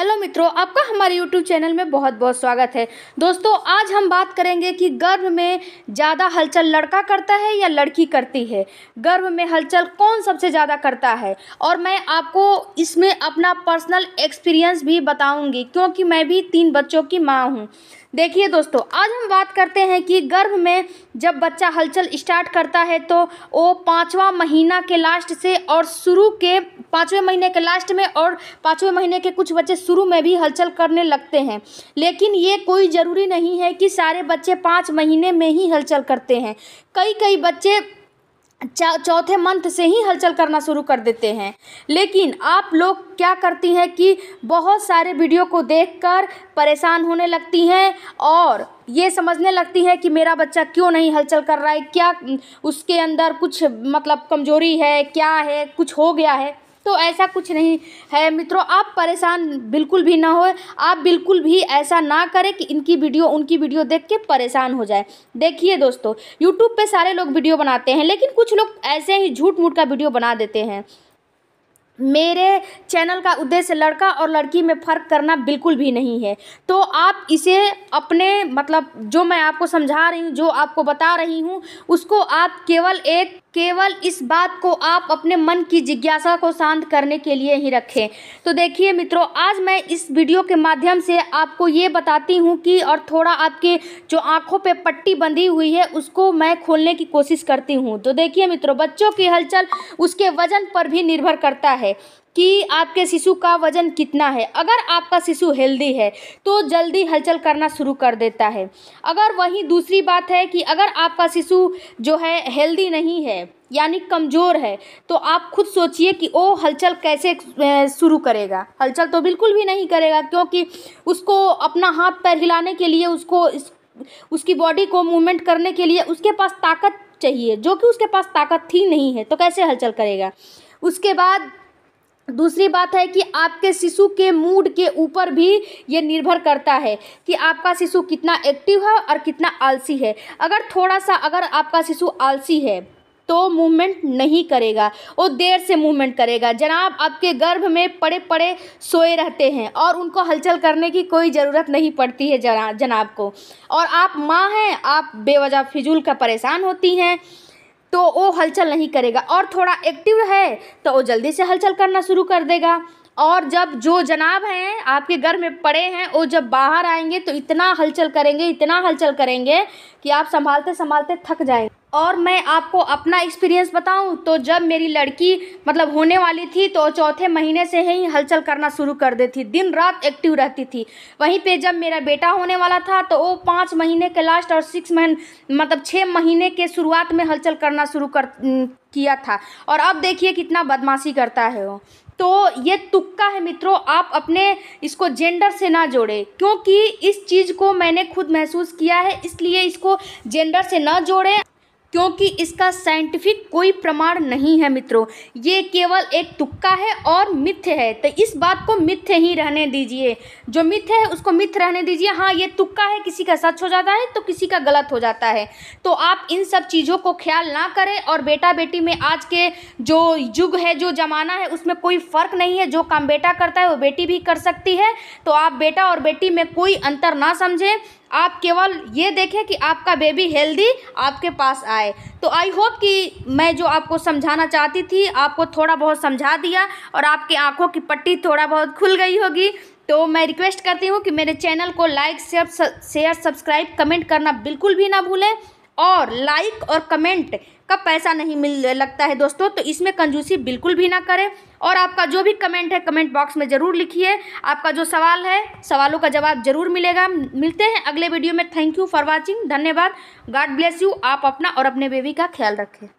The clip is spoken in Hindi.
हेलो मित्रों आपका हमारे यूट्यूब चैनल में बहुत बहुत स्वागत है दोस्तों आज हम बात करेंगे कि गर्भ में ज़्यादा हलचल लड़का करता है या लड़की करती है गर्भ में हलचल कौन सबसे ज़्यादा करता है और मैं आपको इसमें अपना पर्सनल एक्सपीरियंस भी बताऊंगी क्योंकि मैं भी तीन बच्चों की माँ हूँ देखिए दोस्तों आज हम बात करते हैं कि गर्भ में जब बच्चा हलचल स्टार्ट करता है तो वो पाँचवा महीना के लास्ट से और शुरू के पाँचवें महीने के लास्ट में और पाँचवें महीने के कुछ बच्चे शुरू में भी हलचल करने लगते हैं लेकिन ये कोई ज़रूरी नहीं है कि सारे बच्चे पाँच महीने में ही हलचल करते हैं कई कई बच्चे चौथे मंथ से ही हलचल करना शुरू कर देते हैं लेकिन आप लोग क्या करती हैं कि बहुत सारे वीडियो को देखकर परेशान होने लगती हैं और ये समझने लगती हैं कि मेरा बच्चा क्यों नहीं हलचल कर रहा है क्या उसके अंदर कुछ मतलब कमजोरी है क्या है कुछ हो गया है तो ऐसा कुछ नहीं है मित्रों आप परेशान बिल्कुल भी ना हो आप बिल्कुल भी ऐसा ना करें कि इनकी वीडियो उनकी वीडियो देख के परेशान हो जाए देखिए दोस्तों यूट्यूब पर सारे लोग वीडियो बनाते हैं लेकिन कुछ लोग ऐसे ही झूठ मूठ का वीडियो बना देते हैं मेरे चैनल का उद्देश्य लड़का और लड़की में फ़र्क करना बिल्कुल भी नहीं है तो आप इसे अपने मतलब जो मैं आपको समझा रही हूँ जो आपको बता रही हूँ उसको आप केवल एक केवल इस बात को आप अपने मन की जिज्ञासा को शांत करने के लिए ही रखें तो देखिए मित्रों आज मैं इस वीडियो के माध्यम से आपको ये बताती हूँ कि और थोड़ा आपके जो आँखों पर पट्टी बंधी हुई है उसको मैं खोलने की कोशिश करती हूँ तो देखिए मित्रों बच्चों की हलचल उसके वजन पर भी निर्भर करता है है कि आपके शिशु का वजन कितना है अगर आपका शिशु हेल्दी है तो जल्दी हलचल करना शुरू कर देता है अगर वहीं दूसरी बात है कि अगर आपका शिशु जो है हेल्दी नहीं है यानी कमज़ोर है तो आप खुद सोचिए कि वो हलचल कैसे शुरू करेगा हलचल तो बिल्कुल भी नहीं करेगा क्योंकि उसको अपना हाथ पैर हिलाने के लिए उसको उसकी बॉडी को मूवमेंट करने के लिए उसके पास ताकत चाहिए जो कि उसके पास ताकत थी नहीं है तो कैसे हलचल करेगा उसके बाद दूसरी बात है कि आपके शिशु के मूड के ऊपर भी ये निर्भर करता है कि आपका शिशु कितना एक्टिव है और कितना आलसी है अगर थोड़ा सा अगर आपका शिशु आलसी है तो मूवमेंट नहीं करेगा वो देर से मूवमेंट करेगा जनाब आपके गर्भ में पड़े पड़े सोए रहते हैं और उनको हलचल करने की कोई ज़रूरत नहीं पड़ती है जना जनाब को और आप माँ हैं आप बेवजह फिजूल का परेशान होती हैं तो वो हलचल नहीं करेगा और थोड़ा एक्टिव है तो वो जल्दी से हलचल करना शुरू कर देगा और जब जो जनाब हैं आपके घर में पड़े हैं वो जब बाहर आएंगे तो इतना हलचल करेंगे इतना हलचल करेंगे कि आप संभालते संभालते थक जाएंगे और मैं आपको अपना एक्सपीरियंस बताऊं तो जब मेरी लड़की मतलब होने वाली थी तो चौथे महीने से ही हलचल करना शुरू कर देती दिन रात एक्टिव रहती थी वहीं पे जब मेरा बेटा होने वाला था तो वो पाँच महीने के लास्ट और सिक्स महीने मतलब छः महीने के शुरुआत में हलचल करना शुरू कर किया था और अब देखिए कितना बदमाशी करता है वो तो ये तुक्का है मित्रों आप अपने इसको जेंडर से ना जोड़ें क्योंकि इस चीज़ को मैंने खुद महसूस किया है इसलिए इसको जेंडर से ना जोड़ें क्योंकि इसका साइंटिफिक कोई प्रमाण नहीं है मित्रों ये केवल एक तुक्का है और मिथ्य है तो इस बात को मिथ्य ही रहने दीजिए जो मिथ्य है उसको मिथ्य रहने दीजिए हाँ ये तुक्का है किसी का सच हो जाता है तो किसी का गलत हो जाता है तो आप इन सब चीज़ों को ख्याल ना करें और बेटा बेटी में आज के जो युग है जो ज़माना है उसमें कोई फ़र्क नहीं है जो काम बेटा करता है वो बेटी भी कर सकती है तो आप बेटा और बेटी में कोई अंतर ना समझें आप केवल ये देखें कि आपका बेबी हेल्दी आपके पास आए तो आई होप कि मैं जो आपको समझाना चाहती थी आपको थोड़ा बहुत समझा दिया और आपके आंखों की पट्टी थोड़ा बहुत खुल गई होगी तो मैं रिक्वेस्ट करती हूँ कि मेरे चैनल को like share share subscribe comment करना बिल्कुल भी ना भूलें और लाइक और कमेंट का पैसा नहीं मिल लगता है दोस्तों तो इसमें कंजूसी बिल्कुल भी ना करें और आपका जो भी कमेंट है कमेंट बॉक्स में ज़रूर लिखिए आपका जो सवाल है सवालों का जवाब जरूर मिलेगा मिलते हैं अगले वीडियो में थैंक यू फॉर वॉचिंग धन्यवाद गॉड ब्लेस यू आप अपना और अपने बेबी का ख्याल रखें